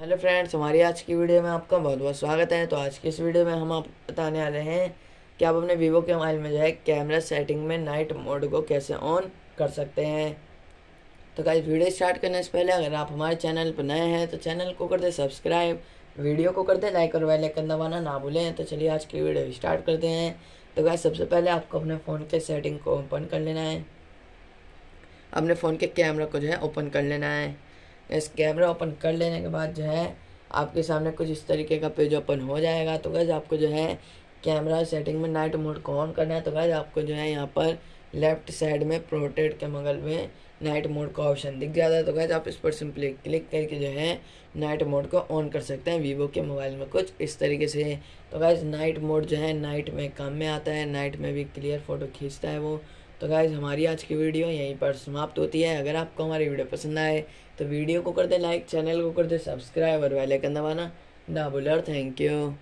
hello friends हमारी आज की वीडियो में आपका बहुत बहुत स्वागत है तो आज की इस वीडियो में हम आप बताने आ रहे हैं कि आप अपने वीवो के मोबाइल में जो है कैमरा सेटिंग में नाइट मोड को कैसे ऑन कर सकते हैं तो क्या वीडियो स्टार्ट करने से पहले अगर आप हमारे चैनल पर नए हैं तो चैनल को कर दें सब्सक्राइब वीडियो को कर दें लाइक और कर दबाना ना भूलें तो चलिए आज की वीडियो स्टार्ट करते हैं तो क्या सबसे पहले आपको अपने फ़ोन के सेटिंग को ओपन कर लेना है अपने फ़ोन के कैमरा को जो है ओपन कर लेना है गैस कैमरा ओपन कर लेने के बाद जो है आपके सामने कुछ इस तरीके का पेज ओपन हो जाएगा तो गैस आपको जो है कैमरा सेटिंग में नाइट मोड को ऑन करना है तो गैस आपको जो है यहाँ पर लेफ्ट साइड में प्रोटेड के मगल में नाइट मोड का ऑप्शन दिख जाता है तो गैस आप इस पर सिंपली क्लिक करके जो है नाइट मोड को ऑन कर सकते हैं वीवो के मोबाइल में कुछ इस तरीके से तो गैस नाइट मोड जो है नाइट में काम में आता है नाइट में भी क्लियर फोटो खींचता है वो तो गाइज हमारी आज की वीडियो यहीं पर समाप्त होती है अगर आपको हमारी वीडियो पसंद आए तो वीडियो को कर दे लाइक चैनल को कर दे सब्सक्राइब और वेलाइकन दबाना ना बोलर थैंक यू